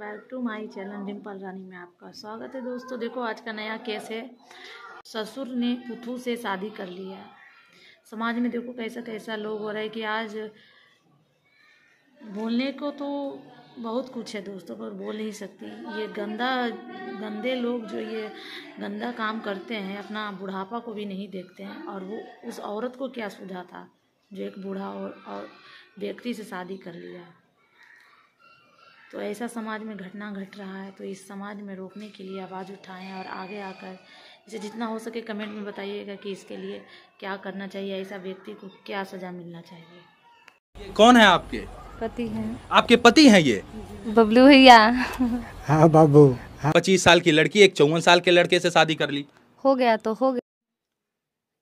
Back to my channel Dimple Rani में आपका स्वागत है दोस्तों देखो आज का नया केस है ससुर ने पुथू से शादी कर लिया समाज में देखो कैसा कैसा लोग हो रहा है कि आज बोलने को तो बहुत कुछ है दोस्तों पर बोल नहीं सकती ये गंदा गंदे लोग जो ये गंदा काम करते हैं अपना बुढ़ापा को भी नहीं देखते हैं और वो उस औरत को क्या सुझा था जो एक बूढ़ा और, और व्यक्ति से शादी कर लिया तो ऐसा समाज में घटना घट रहा है तो इस समाज में रोकने के लिए आवाज़ उठाएं और आगे आकर इसे जितना हो सके कमेंट में बताइएगा कि इसके लिए क्या करना चाहिए ऐसा व्यक्ति को क्या सज़ा मिलना चाहिए कौन है आपके पति हैं आपके पति हैं ये बबलू भैया हाँ बाबू हाँ। पच्चीस साल की लड़की एक चौवन साल के लड़के से शादी कर ली हो गया तो हो गया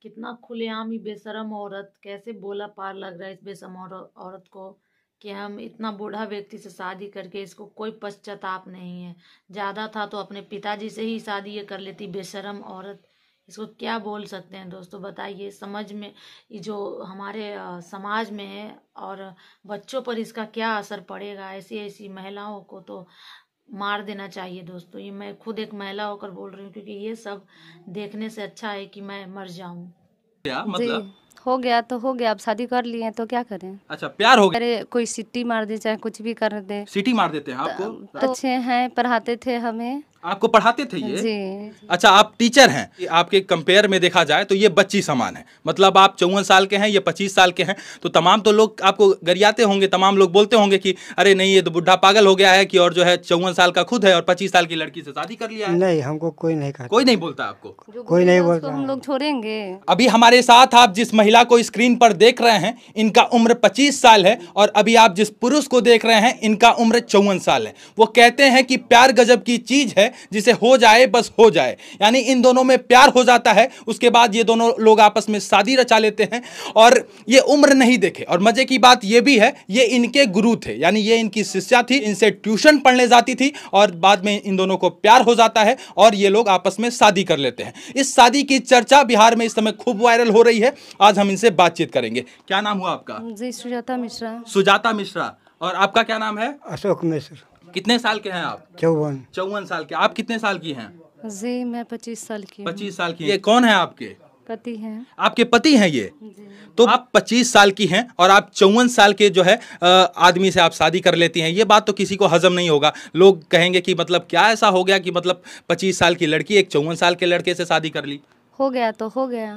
कितना खुलेआम ही बेसरम औरत कैसे बोला पार लग रहा है इस बेसम औरत को कि हम इतना बूढ़ा व्यक्ति से शादी करके इसको कोई पश्चाताप नहीं है ज़्यादा था तो अपने पिताजी से ही शादी ये कर लेती बेशरम औरत इसको क्या बोल सकते हैं दोस्तों बताइए समझ में ये जो हमारे समाज में है और बच्चों पर इसका क्या असर पड़ेगा ऐसी ऐसी महिलाओं को तो मार देना चाहिए दोस्तों ये मैं खुद एक महिला होकर बोल रही हूँ क्योंकि ये सब देखने से अच्छा है कि मैं मर जाऊँ मतलब हो गया तो हो गया आप शादी कर लिए तो क्या करें अच्छा प्यार हो गया अरे कोई सिटी मार दे चाहे कुछ भी कर दे सिटी मार देते हैं आपको तो अच्छे हैं पढ़ाते थे हमें आपको पढ़ाते थे ये अच्छा आप टीचर हैं आपके कंपेयर में देखा जाए तो ये बच्ची समान है मतलब आप चौवन साल के हैं ये पच्चीस साल के हैं तो तमाम तो लोग आपको गरियाते होंगे तमाम लोग बोलते होंगे कि अरे नहीं ये तो बुढ़ा पागल हो गया है कि और जो है चौवन साल का खुद है और पच्चीस साल की लड़की से शादी कर लिया है नहीं हमको कोई नहीं कहा कोई नहीं बोलता आपको कोई नहीं बोलता हम लोग छोड़ेंगे अभी हमारे साथ आप जिस महिला को स्क्रीन पर देख रहे हैं इनका उम्र पच्चीस साल है और अभी आप जिस पुरुष को देख रहे हैं इनका उम्र चौवन साल है वो कहते हैं कि प्यार गजब की चीज है है जिसे हो जाए बस हो जाए यानी इन दोनों में प्यार हो जाता है उसके बाद ये दोनों लोग आपस में शादी रचा लेते हैं और ये उम्र नहीं देखे और मज़े की बात ये भी है ये इनके गुरु थे यानी ये इनकी शिष्या थी इनसे ट्यूशन पढ़ने जाती थी और बाद में इन दोनों को प्यार हो जाता है और ये लोग आपस में शादी कर लेते हैं इस शादी की चर्चा बिहार में इस समय खूब वायरल हो रही है आज हम इनसे बातचीत करेंगे क्या नाम हुआ आपका जी सुजाता मिश्रा सुजाता मिश्रा और आपका क्या नाम है अशोक मिश्र कितने साल के हैं आप चौवन चौवन साल के आप कितने साल की हैं जी मैं पच्चीस साल की पच्चीस साल की ये कौन है आपके पति हैं आपके पति हैं ये तो आप पच्चीस साल की हैं और आप चौवन साल के जो है आदमी से आप शादी कर लेती हैं ये बात तो किसी को हजम नहीं होगा लोग कहेंगे कि मतलब क्या ऐसा हो गया कि मतलब पच्चीस साल की लड़की एक चौवन साल के लड़के से शादी कर ली हो गया तो हो गया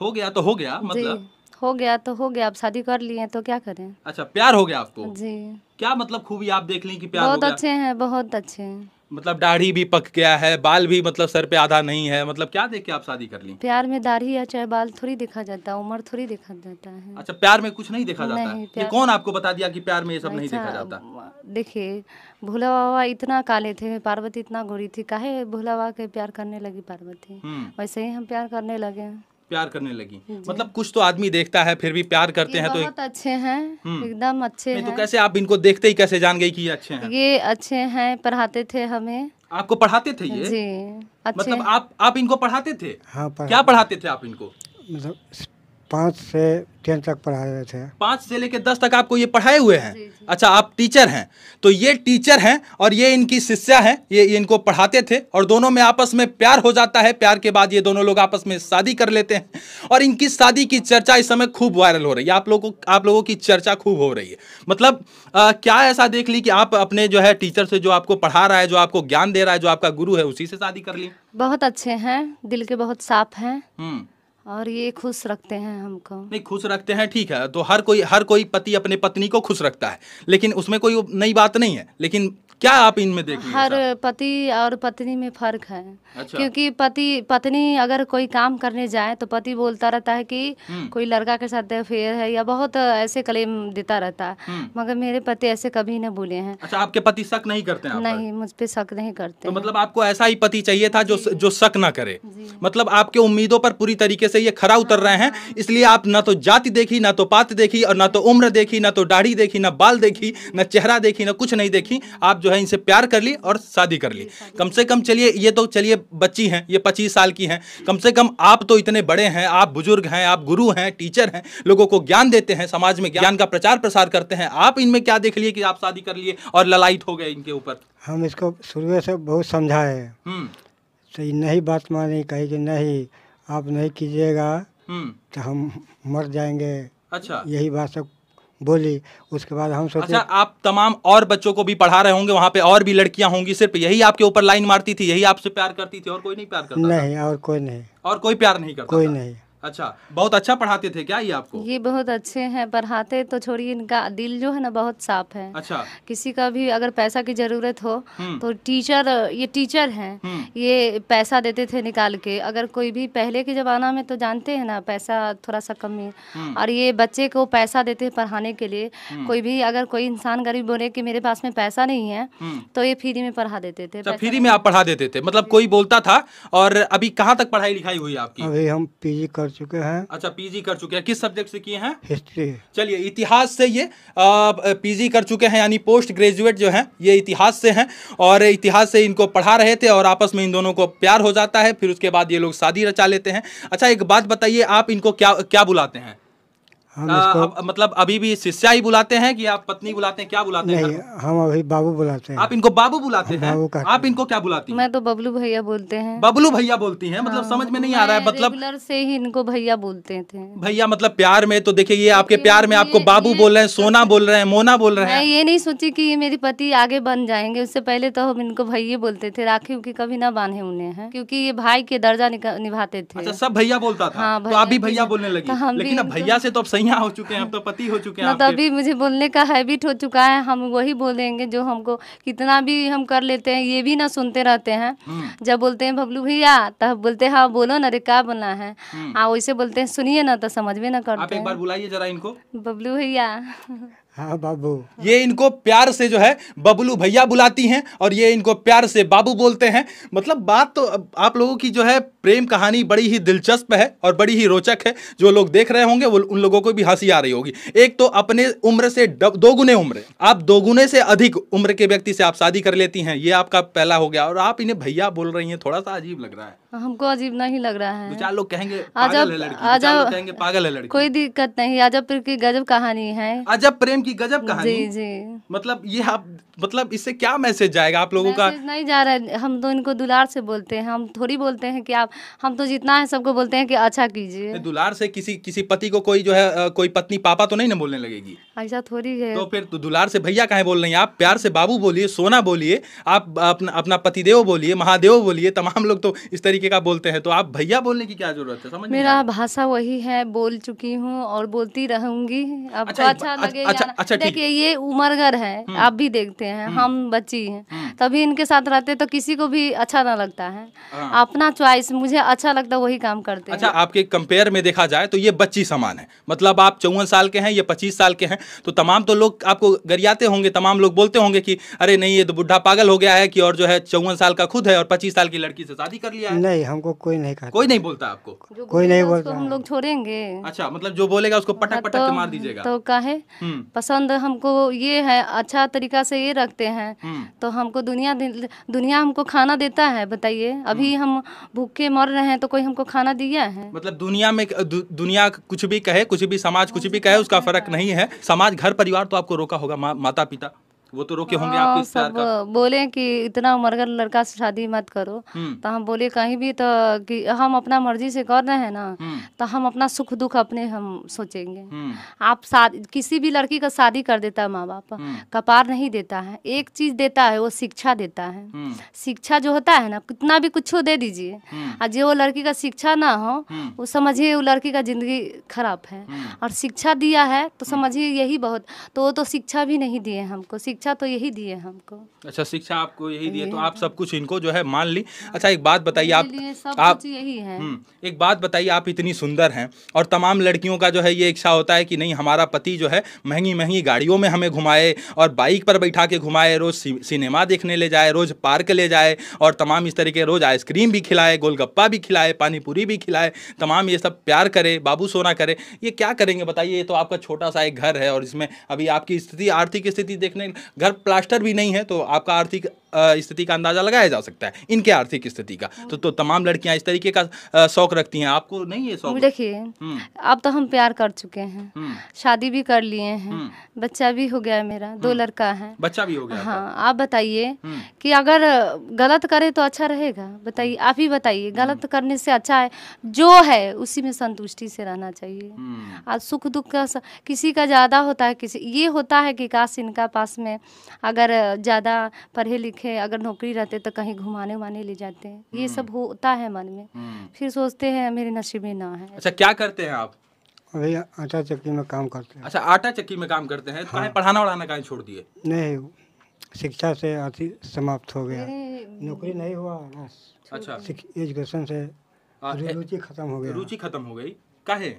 हो गया तो हो गया मतलब हो गया तो हो गया अब शादी कर लिए तो क्या करें अच्छा प्यार हो गया आपको जी क्या मतलब खूबी आप देख ली की प्यार बहुत अच्छे है बहुत अच्छे मतलब दाढ़ी भी पक गया है बाल भी मतलब सर पे आधा नहीं है मतलब क्या देख के आप शादी कर ली प्यार में दाढ़ी या चाहे बाल थोड़ी देखा जाता है उम्र थोड़ी देखा जाता है अच्छा प्यार में कुछ नहीं देखा जाता है ये कौन आपको बता दिया कि प्यार में ये सब अच्छा, नहीं देखा जाता देखिए भोला बाबा इतना काले थे पार्वती इतना गोरी थी काहे भोला बाबा के प्यार करने लगी पार्वती हम्म। वैसे ही हम प्यार करने लगे प्यार करने लगी मतलब कुछ तो आदमी देखता है फिर भी प्यार करते हैं तो बहुत अच्छे हैं हम्म। एकदम अच्छे तो हैं तो कैसे आप इनको देखते ही कैसे जान गई कि ये अच्छे हैं ये अच्छे हैं पढ़ाते थे हमें आपको पढ़ाते थे ये जी अच्छे मतलब आप आप इनको पढ़ाते थे हाँ, क्या पढ़ाते थे आप इनको मतलब पाँच से टेन तक पढ़ाए थे पाँच से लेकर दस तक आपको ये पढ़ाए हुए हैं अच्छा आप टीचर हैं तो ये टीचर हैं और ये इनकी शिष्या हैं ये, ये इनको पढ़ाते थे और दोनों में आपस में प्यार हो जाता है प्यार के बाद ये दोनों लोग आपस में शादी कर लेते हैं और इनकी शादी की चर्चा इस समय खूब वायरल हो रही है आप लोगों आप लोगों की चर्चा खूब हो रही है मतलब आ, क्या ऐसा देख ली कि आप अपने जो है टीचर से जो आपको पढ़ा रहा है जो आपको ज्ञान दे रहा है जो आपका गुरु है उसी से शादी कर ली बहुत अच्छे हैं दिल के बहुत साफ हैं हम्म। और ये खुश रखते हैं हमको नहीं खुश रखते हैं ठीक है तो हर कोई हर कोई पति अपने पत्नी को खुश रखता है लेकिन उसमें कोई नई बात नहीं है लेकिन क्या आप इनमें देख हर पति और पत्नी में फर्क है अच्छा। क्योंकि पति पत्नी अगर कोई काम करने जाए तो पति बोलता रहता है कि हम्म। कोई लड़का के साथ अफेयर है या बहुत ऐसे क्लेम देता रहता है हम्म। मगर मेरे पति ऐसे कभी न बोले हैं अच्छा आपके पति शक नहीं करते हैं नहीं मुझ पर शक नहीं करते तो मतलब आपको ऐसा ही पति चाहिए था जो जो शक ना करे मतलब आपके उम्मीदों पर पूरी तरीके से ये खरा उतर रहे हैं हाँ। इसलिए आप ना तो जाति देखी ना तो पात देखी और ना तो उम्र देखी ना तो दाढ़ी देखी ना बाल देखी ना चेहरा देखी ना कुछ नहीं देखी आप जो है इनसे प्यार कर ली और शादी कर ली कम से कम चलिए ये तो चलिए बच्ची हैं ये पच्चीस साल की हैं कम से कम आप तो इतने बड़े हैं आप बुजुर्ग हैं आप गुरु हैं टीचर हैं लोगों को ज्ञान देते हैं समाज में ज्ञान का प्रचार प्रसार करते हैं आप इनमें क्या देख लिए कि आप शादी कर लिए और ललाइट हो गए इनके ऊपर हम इसको शुरू से बहुत समझाए हम्म। तो नहीं बात माने कही कि नहीं आप नहीं कीजिएगा हम्म। तो हम मर जाएंगे अच्छा यही बात सब बोली उसके बाद हम सोचे अच्छा आप तमाम और बच्चों को भी पढ़ा रहे होंगे वहाँ पे और भी लड़कियाँ होंगी सिर्फ यही आपके ऊपर लाइन मारती थी यही आपसे प्यार करती थी और कोई नहीं प्यार करता नहीं और कोई नहीं और कोई प्यार नहीं करता कोई नहीं अच्छा बहुत अच्छा पढ़ाते थे क्या ये आपको ये बहुत अच्छे हैं पढ़ाते तो छोड़िए इनका दिल जो है ना बहुत साफ है अच्छा किसी का भी अगर पैसा की जरूरत हो हम्म। तो टीचर ये टीचर हैं हम्म। ये पैसा देते थे निकाल के अगर कोई भी पहले के ज़माना में तो जानते हैं ना पैसा थोड़ा सा कम है हम्म। और ये बच्चे को पैसा देते है पढ़ाने के लिए कोई भी अगर कोई इंसान गरीब बोले की मेरे पास में पैसा नहीं है तो ये फ्री में पढ़ा देते थे अच्छा, फ्री में आप पढ़ा देते थे मतलब कोई बोलता था और अभी कहाँ तक पढ़ाई लिखाई हुई आपकी अभी हम पीजी कर चुके हैं अच्छा पीजी कर चुके हैं किस सब्जेक्ट से किए हैं हिस्ट्री चलिए इतिहास से ये पीजी कर चुके हैं यानी पोस्ट ग्रेजुएट जो हैं ये इतिहास से हैं और इतिहास से इनको पढ़ा रहे थे और आपस में इन दोनों को प्यार हो जाता है फिर उसके बाद ये लोग शादी रचा लेते हैं अच्छा एक बात बताइए आप इनको क्या क्या बुलाते हैं हम इसको अब, मतलब अभी भी शिष्या ही बुलाते हैं कि आप पत्नी बुलाते हैं क्या बुलाते नहीं, हैं हम अभी बाबू बुलाते हैं आप इनको बाबू बुलाते हैं आप इनको क्या बुलाती हैं मैं तो बबलू भैया बोलते हैं बबलू भैया बोलती हैं मतलब हाँ, समझ में तो नहीं आ रहा है मतलब से ही इनको भैया बोलते थे भैया मतलब प्यार में तो देखिये ये आपके प्यार में आपको बाबू बोल रहे हैं तो सोना बोल रहे हैं मोना बोल रहे हैं ये नहीं सोची की मेरे पति आगे बन जाएंगे उससे पहले तो हम इनको भैया बोलते थे राखी उखी कभी ना बांधे उन्हें है क्यूँकी ये भाई के दर्जा निभाते थे अच्छा, सब भैया बोलता था हाँ, तो आप भी भैया बोलने लगे लेकिन भैया से तो अब सही भैया हो चुके हैं अब तो पति हो चुके हैं मतलब अभी मुझे बोलने का हैबिट हो चुका है हम वही बोलेंगे जो हमको कितना भी हम कर लेते हैं ये भी ना सुनते रहते हैं हम्म। जब बोलते हैं बबलू भैया तब बोलते हैं हाँ बोलो ना रे क्या बोलना है हम्म। हाँ वैसे बोलते हैं सुनिए ना तो समझ में ना करते आप बुलाइए जरा इनको बबलू भैया हाँ बाबू ये इनको प्यार से जो है बबलू भैया बुलाती हैं और ये इनको प्यार से बाबू बोलते हैं मतलब बात तो आप लोगों की जो है प्रेम कहानी बड़ी ही दिलचस्प है और बड़ी ही रोचक है जो लोग देख रहे होंगे वो उन लोगों को भी हंसी आ रही होगी एक तो अपने उम्र से दोगुने उम्र आप दोगुने से अधिक उम्र के व्यक्ति से आप शादी कर लेती हैं ये आपका पहला हो गया और आप इन्हें भैया बोल रही हैं थोड़ा सा अजीब लग रहा है हमको अजीब नहीं लग रहा है चार लोग कहेंगे पागल है आजब कहेंगे पागल है लड़की कोई दिक्कत नहीं अजब की गजब कहानी है अजब प्रेम की गजब कहानी जी जी मतलब ये आप मतलब इससे क्या मैसेज जाएगा आप लोगों का नहीं जा रहा है हम तो इनको दुलार से बोलते हैं हम थोड़ी बोलते हैं कि आप हम तो जितना है सबको बोलते हैं कि अच्छा कीजिए दुलार से किसी किसी पति को कोई जो है कोई पत्नी पापा तो नहीं ना बोलने लगेगी ऐसा थोड़ी है तो फिर तो दुलार से भैया कहें बोल रही हैं आप प्यार से बाबू बोलिए सोना बोलिए आप अपना अपना पतिदेव बोलिए महादेव बोलिए तमाम लोग तो इस तरीके का बोलते हैं तो आप भैया बोलने की क्या जरूरत है समझ मेरा भाषा वही है बोल चुकी हूँ और बोलती रहूंगी आपको अच्छा लगे अच्छा, अच्छा, अच्छा देखिए ये उमरगर है हम्म। आप भी देखते हैं हम्म। हम बच्ची हैं हम्म। तभी इनके साथ रहते तो किसी को भी अच्छा ना लगता है हाँ। अपना च्वाइस मुझे अच्छा लगता है वही काम करते हैं अच्छा आपके कंपेयर में देखा जाए तो ये बच्ची समान है मतलब आप चौवन साल के हैं ये पच्चीस साल के हैं तो तमाम तो लोग आपको गरियाते होंगे तमाम लोग बोलते होंगे कि अरे नहीं ये तो बुढ़ा पागल हो गया है कि और जो है चौवन साल का खुद है और पच्चीस साल की लड़की से शादी कर लिया है नहीं हमको कोई नहीं कहा कोई नहीं बोलता आपको कोई नहीं बोलता हम लोग छोड़ेंगे अच्छा मतलब जो बोलेगा उसको पटक हाँ, पटक तो- मार दीजिएगा तो काहे हम्म। पसंद हमको ये है अच्छा तरीका से ये रखते हैं हम्म। तो हमको दुनिया दुनिया हमको खाना देता है बताइए अभी हम्म। हम भूखे मर रहे हैं तो कोई हमको खाना दिया है मतलब दुनिया में दु, दुनिया कुछ भी कहे कुछ भी समाज कुछ भी कहे उसका फर्क नहीं है समाज घर परिवार तो आपको रोका होगा माता पिता वो तो रोके होंगे आपके हाँ, सब का। बोले कि इतना उम्र का लड़का से शादी मत करो हम्म। तो हम बोले कहीं भी तो कि हम अपना मर्जी से कर रहे हैं ना हम्म। तो हम अपना सुख दुख अपने हम सोचेंगे हम्म। आप किसी भी लड़की का शादी कर देता है माँ बाप कपार नहीं देता है एक चीज देता है वो शिक्षा देता है शिक्षा जो होता है ना कितना भी कुछ दे दीजिए और जो वो लड़की का शिक्षा ना हो वो समझिए वो लड़की का जिंदगी खराब है और शिक्षा दिया है तो समझिए यही बहुत तो वो तो शिक्षा भी नहीं दिए हमको शिक्षा शिक्षा तो यही दिए हमको अच्छा शिक्षा आपको यही दिए तो आप सब कुछ इनको जो है मान ली अच्छा एक बात बताइए आप आप यही है हम्म, एक बात बताइए आप इतनी सुंदर हैं और तमाम लड़कियों का जो है ये इच्छा होता है कि नहीं हमारा पति जो है महंगी महंगी गाड़ियों में हमें घुमाए और बाइक पर बैठा के घुमाए रोज़ सिनेमा देखने ले जाए रोज़ पार्क ले जाए और तमाम इस तरीके रोज़ आइसक्रीम भी खिलाए गोलगप्पा भी खिलाए पानीपुरी भी खिलाए तमाम ये सब प्यार करे बाबू सोना करे ये क्या करेंगे बताइए ये तो आपका छोटा सा एक घर है और इसमें अभी आपकी स्थिति आर्थिक स्थिति देखने घर प्लास्टर भी नहीं है तो आपका आर्थिक स्थिति का अंदाज़ा लगाया जा सकता है इनके आर्थिक स्थिति का तो, तो तमाम लड़कियां इस तरीके का शौक रखती हैं आपको नहीं है शौक देखिए हम्म। अब तो हम प्यार कर चुके हैं हम्म। शादी भी कर लिए हैं हम्म। बच्चा भी हो गया मेरा दो लड़का है बच्चा भी हो गया हाँ आप बताइए कि अगर गलत करे तो अच्छा रहेगा बताइए आप ही बताइए गलत करने से अच्छा है जो है उसी में संतुष्टि से रहना चाहिए आज सुख दुख का किसी का ज़्यादा होता है किसी ये होता है कि काश इनका पास में अगर ज़्यादा पढ़े लिखे अगर नौकरी रहते तो कहीं घुमाने उमाने ले जाते हैं ये सब हम्म। होता है मन में हम्म। फिर सोचते हैं मेरे नसीब में ना है अच्छा क्या करते हैं आप अभी आटा चक्की में काम करते हैं अच्छा आटा चक्की में काम करते हैं तो हाँ। पढ़ाना वढ़ाना कहीं छोड़ दिए नहीं शिक्षा से अति समाप्त हो गया नौकरी नहीं हुआ अच्छा एजुकेशन से रुचि खत्म हो गई रुचि खत्म हो गई काहे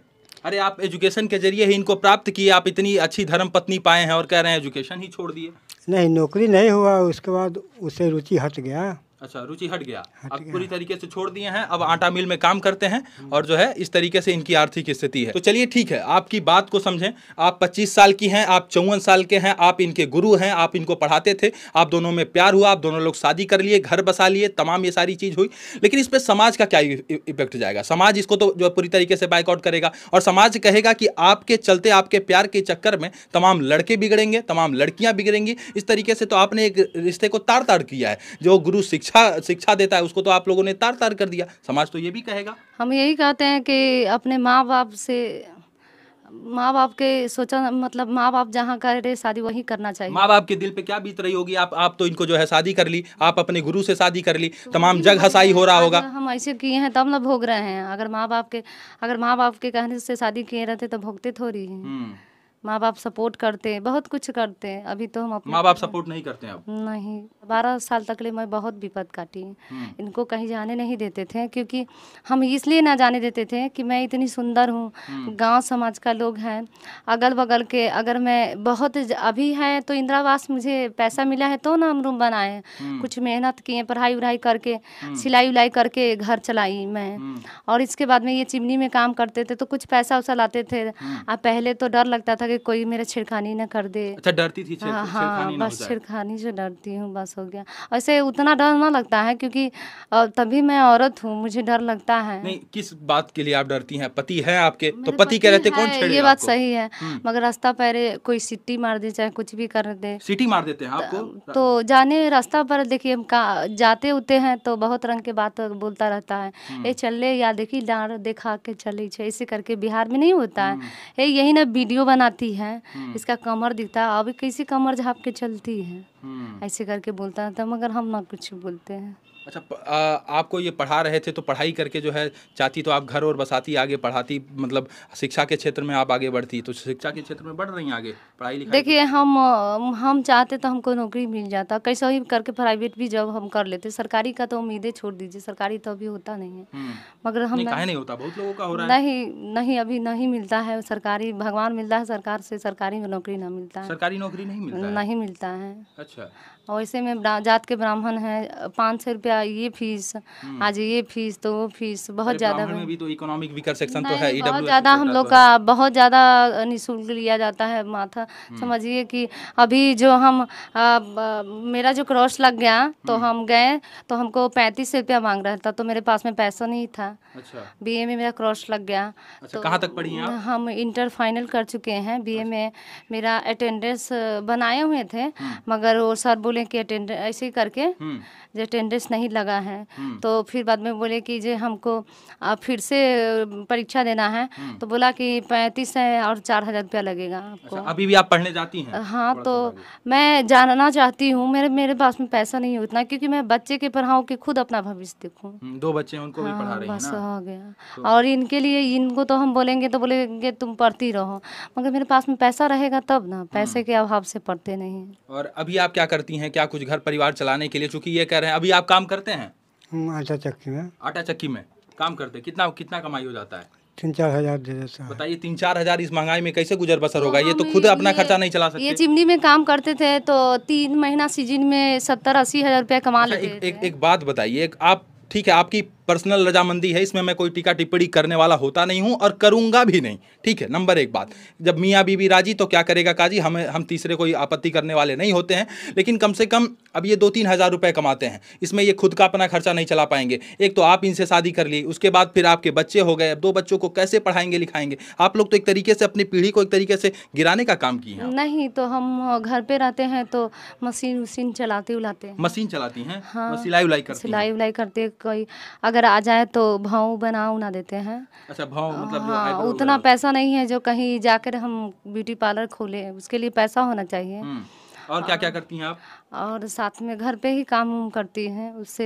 अरे आप एजुकेशन के जरिए ही इनको प्राप्त किए आप इतनी अच्छी धर्म पत्नी पाए हैं और कह रहे हैं एजुकेशन ही छोड़ दिए नहीं नौकरी नहीं हुआ उसके बाद उससे रुचि हट गया अच्छा रुचि हट गया हट अब पूरी तरीके से छोड़ दिए हैं अब आटा मिल में काम करते हैं हम्म। और जो है इस तरीके से इनकी आर्थिक स्थिति है तो चलिए ठीक है आपकी बात को समझें आप 25 साल की हैं आप चौवन साल के हैं आप इनके गुरु हैं आप इनको पढ़ाते थे आप दोनों में प्यार हुआ आप दोनों लोग शादी कर लिए घर बसा लिए तमाम ये सारी चीज़ हुई लेकिन इस पर समाज का क्या इफेक्ट जाएगा समाज इसको तो जो पूरी तरीके से बाइकआउट करेगा और समाज कहेगा कि आपके चलते आपके प्यार के चक्कर में तमाम लड़के बिगड़ेंगे तमाम लड़कियाँ बिगड़ेंगी इस तरीके से तो आपने एक रिश्ते को तार तार किया है जो गुरु शिक्षा शिक्षा शिक्षा देता है उसको तो आप लोगों ने तार तार कर दिया समाज तो ये भी कहेगा हम यही कहते हैं कि अपने माँ बाप से माँ बाप के सोचा मतलब माँ बाप जहाँ कर रहे शादी वही करना चाहिए माँ बाप के दिल पे क्या बीत रही होगी आप आप तो इनको जो है शादी कर ली आप अपने गुरु से शादी कर ली तो तमाम जग हसाई हो रहा होगा हम ऐसे किए हैं तब ना भोग रहे हैं अगर माँ बाप के अगर माँ बाप के कहने से शादी किए रहते तो भोगते तो थोड़ी हम्म। माँ बाप सपोर्ट करते हैं बहुत कुछ करते हैं अभी तो हम अपने माँ बाप सपोर्ट नहीं करते हैं अब नहीं बारह साल तक ले मैं बहुत विपद काटी हम्म। इनको कहीं जाने नहीं देते थे क्योंकि हम इसलिए ना जाने देते थे कि मैं इतनी सुंदर हूँ हम्म। गांव समाज का लोग हैं अगल बगल के अगर मैं बहुत अभी है तो इंदिरावास मुझे पैसा मिला है तो ना हम रूम बनाए हम्म। कुछ मेहनत किए पढ़ाई उढ़ाई करके सिलाई उलाई करके घर चलाई मैं और इसके बाद में ये चिमनी में काम करते थे तो कुछ पैसा वैसा लाते थे पहले तो डर लगता था आगे कोई मेरा छिड़खानी ना कर दे अच्छा डरती थी हाँ हाँ बस छिड़खानी से डरती हूँ बस हो गया ऐसे उतना डर ना लगता है क्योंकि तभी मैं औरत हूँ मुझे डर लगता है नहीं किस बात के लिए आप डरती हैं पति है आपके तो पति कह थे कौन ये बात सही है हम्म। मगर रास्ता पैरे कोई सिटी मार दे चाहे कुछ भी कर दे सिटी मार देते हैं आपको तो जाने रास्ता पर देखिए हम जाते उते हैं तो बहुत रंग के बात बोलता रहता है ये हम्म। चले या देखी डांड देखा के चले इसी करके बिहार में नहीं होता है हम्म। यही ना वीडियो बनाती दिखती है हम्म। इसका कमर दिखता है अभी कैसी कमर झाप के चलती है हम्म। ऐसे करके बोलता है तो मगर हम ना कुछ बोलते हैं अच्छा आ, आपको ये पढ़ा रहे थे तो पढ़ाई करके जो है चाहती तो आप घर और बसाती आगे पढ़ाती मतलब शिक्षा के क्षेत्र में आप आगे बढ़ती तो शिक्षा के क्षेत्र में बढ़ रही आगे पढ़ाई लिखाई देखिए हम हम चाहते तो हमको नौकरी मिल जाता कैसे ही करके प्राइवेट भी जब हम कर लेते सरकारी का तो उम्मीदें छोड़ दीजिए सरकारी तो अभी होता नहीं है हम्म। मगर हम नहीं, नहीं होता बहुत लोगों का हो रहा है नहीं नहीं अभी नहीं मिलता है सरकारी भगवान मिलता है सरकार से सरकारी में नौकरी ना मिलता है सरकारी नौकरी नहीं मिलता नहीं मिलता है अच्छा और ऐसे में जात के ब्राह्मण है पाँच सौ रुपया मेरा ये फीस हम्म। आज ये फीस तो वो फीस बहुत ज़्यादा तो इकोनॉमिक वीकर सेक्शन तो है बहुत ज़्यादा हम लोग तो का बहुत ज़्यादा निःशुल्क लिया जाता है माथा हम्म। समझिए कि अभी जो हम मेरा जो क्रॉस लग गया तो हम्म। हम गए तो हमको पैंतीस रुपया मांग रहा था तो मेरे पास में पैसा नहीं था अच्छा बी में मेरा क्रॉस लग गया अच्छा, तो कहाँ तक पढ़ी हैं हम इंटर फाइनल कर चुके हैं बी अच्छा। में मेरा अटेंडेंस बनाए हुए थे मगर वो सर बोले कि अटेंडेंस ऐसे ही करके जो अटेंडेंस नहीं नहीं लगा है हम्म। तो फिर बाद में बोले कि जो हमको फिर से परीक्षा देना है हम्म। तो बोला कि पैंतीस है और चार हज़ार रुपया लगेगा आपको अच्छा, अभी भी आप पढ़ने जाती हैं हाँ तो मैं जानना चाहती हूँ मेरे मेरे पास में पैसा नहीं है उतना क्योंकि मैं बच्चे के पढ़ाऊँ की खुद अपना भविष्य देखूँ हम्म, दो बच्चे उनको भी पढ़ा हाँ, रही बस हो गया तो और इनके लिए इनको तो हम बोलेंगे तो बोलेंगे तुम पढ़ती रहो मगर मेरे पास में पैसा रहेगा तब ना पैसे के अभाव से पढ़ते नहीं और अभी आप क्या करती हैं क्या कुछ घर परिवार चलाने के लिए चूंकि ये कह रहे हैं अभी आप काम करते हैं आटा चक्की में आटा चक्की में काम करते हैं कितना कितना कमाई हो जाता है तीन चार हजार दे देता है बताइए तीन चार हजार इस महंगाई में कैसे गुजर बसर होगा तो ये तो खुद अपना खर्चा नहीं चला सकते ये चिमनी में काम करते थे तो तीन महीना सीजन में सत्तर अस्सी हजार रुपया कमा अच्छा, लेते एक बात बताइए आप ठीक है आपकी पर्सनल रजामंदी है इसमें मैं कोई टीका टिप्पणी करने वाला होता नहीं हूँ और करूंगा भी नहीं ठीक है नंबर एक बात जब मियाँ बीबी राजी तो क्या करेगा काजी हम हम तीसरे कोई आपत्ति करने वाले नहीं होते हैं लेकिन कम से कम अब ये दो तीन हज़ार रुपये कमाते हैं इसमें ये खुद का अपना खर्चा नहीं चला पाएंगे एक तो आप इनसे शादी कर ली उसके बाद फिर आपके बच्चे हो गए अब दो बच्चों को कैसे पढ़ाएंगे लिखाएंगे आप लोग तो एक तरीके से अपनी पीढ़ी को एक तरीके से गिराने का काम किए नहीं तो हम घर पे रहते हैं तो मशीन वशीन चलाते उलाते मशीन चलाती हैं हाँ। सिलाई उलाई कर सिलाई उलाई करते कोई अगर आ जाए तो भाव बना उना देते हैं अच्छा भाव मतलब हाँ उतना पैसा नहीं है जो कहीं जाकर हम ब्यूटी पार्लर खोले उसके लिए पैसा होना चाहिए हम्म। और क्या क्या करती हैं आप और साथ में घर पे ही काम उम करती हैं उससे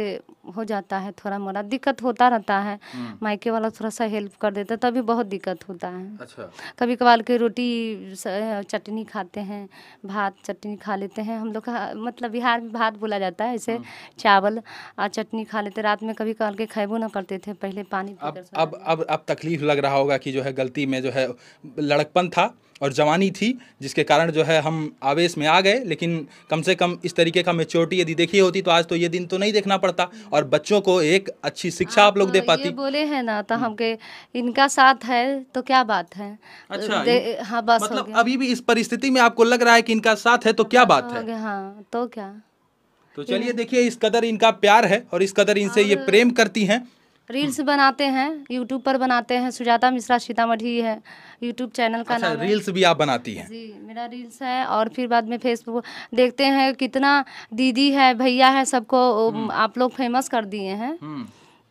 हो जाता है थोड़ा मोड़ा दिक्कत होता रहता है हम्म। मायके वाला थोड़ा सा हेल्प कर देता है तभी बहुत दिक्कत होता है अच्छा कभी कभार के रोटी चटनी खाते हैं भात चटनी खा लेते हैं हम लोग का मतलब बिहार में भात बोला जाता है ऐसे हम्म। चावल और चटनी खा लेते रात में कभी कभार के खेबो ना करते थे पहले पानी अब अब अब अब तकलीफ लग रहा होगा कि जो है गलती में जो है लड़कपन था और जवानी थी जिसके कारण जो है हम आवेश में आ गए लेकिन कम से कम इस तरीके का मेच्योरिटी यदि देखी होती तो आज तो ये दिन तो नहीं देखना पड़ता और बच्चों को एक अच्छी शिक्षा आप, आप लोग दे हाँ, पाती बोले हैं ना तो हम हम्म। के इनका साथ है तो क्या बात है अच्छा हाँ बस मतलब अभी भी इस परिस्थिति में आपको लग रहा है की इनका साथ है तो क्या हाँ, बात है हाँ, तो क्या तो चलिए देखिए इस कदर इनका प्यार है और इस कदर इनसे ये प्रेम करती हैं रील्स बनाते हैं यूट्यूब पर बनाते हैं सुजाता मिश्रा सीतामढ़ी है यूट्यूब चैनल का अच्छा, नाम रील्स भी आप बनाती हैं जी मेरा रील्स है और फिर बाद में फेसबुक देखते हैं कितना दीदी है भैया है सबको हम्म। आप लोग फेमस कर दिए हैं हम्म।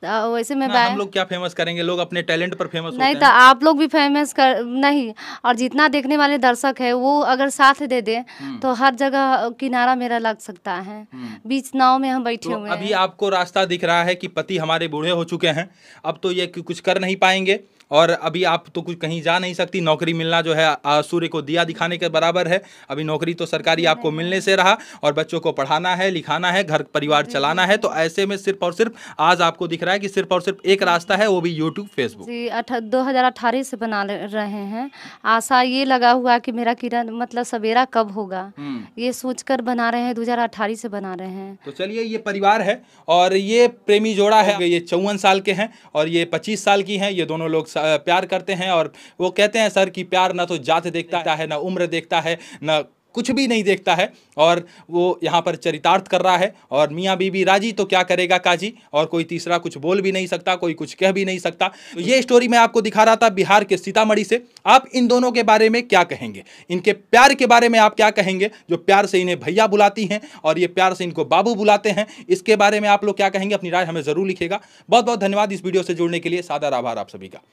तो वैसे मैं हम लोग क्या फेमस करेंगे लोग अपने टैलेंट पर फेमस नहीं तो आप लोग भी फेमस कर नहीं और जितना देखने वाले दर्शक है वो अगर साथ दे दे हम्म। तो हर जगह किनारा मेरा लग सकता है हम्म। बीच नाव में हम बैठे तो हुए अभी आपको रास्ता दिख रहा है कि पति हमारे बूढ़े हो चुके हैं अब तो ये कुछ कर नहीं पाएंगे और अभी आप तो कुछ कहीं जा नहीं सकती नौकरी मिलना जो है सूर्य को दिया दिखाने के बराबर है अभी नौकरी तो सरकारी आपको मिलने से रहा और बच्चों को पढ़ाना है लिखाना है घर परिवार चलाना है तो ऐसे में सिर्फ और सिर्फ आज आपको दिख रहा है कि सिर्फ और सिर्फ एक रास्ता है वो भी यूट्यूब फेसबुक जी दो हज़ार से बना रहे हैं आशा ये लगा हुआ कि मेरा किरण मतलब सवेरा कब होगा हम्म। ये सोचकर बना रहे हैं दो हज़ार से बना रहे हैं तो चलिए ये परिवार है और ये प्रेमी जोड़ा है ये चौवन साल के हैं और ये पच्चीस साल की हैं ये दोनों लोग प्यार करते हैं और वो कहते हैं सर कि प्यार ना तो जात देखता है ना उम्र देखता है ना कुछ भी नहीं देखता है और वो यहाँ पर चरितार्थ कर रहा है और मियाँ बीबी राजी तो क्या करेगा काजी और कोई तीसरा कुछ बोल भी नहीं सकता कोई कुछ कह भी नहीं सकता तो ये स्टोरी मैं आपको दिखा रहा था बिहार के सीतामढ़ी से आप इन दोनों के बारे में क्या कहेंगे इनके प्यार के बारे में आप क्या कहेंगे जो प्यार से इन्हें भैया बुलाती हैं और ये प्यार से इनको बाबू बुलाते हैं इसके बारे में आप लोग क्या कहेंगे अपनी राय हमें ज़रूर लिखेगा बहुत बहुत धन्यवाद इस वीडियो से जुड़ने के लिए सादा आभार आप सभी का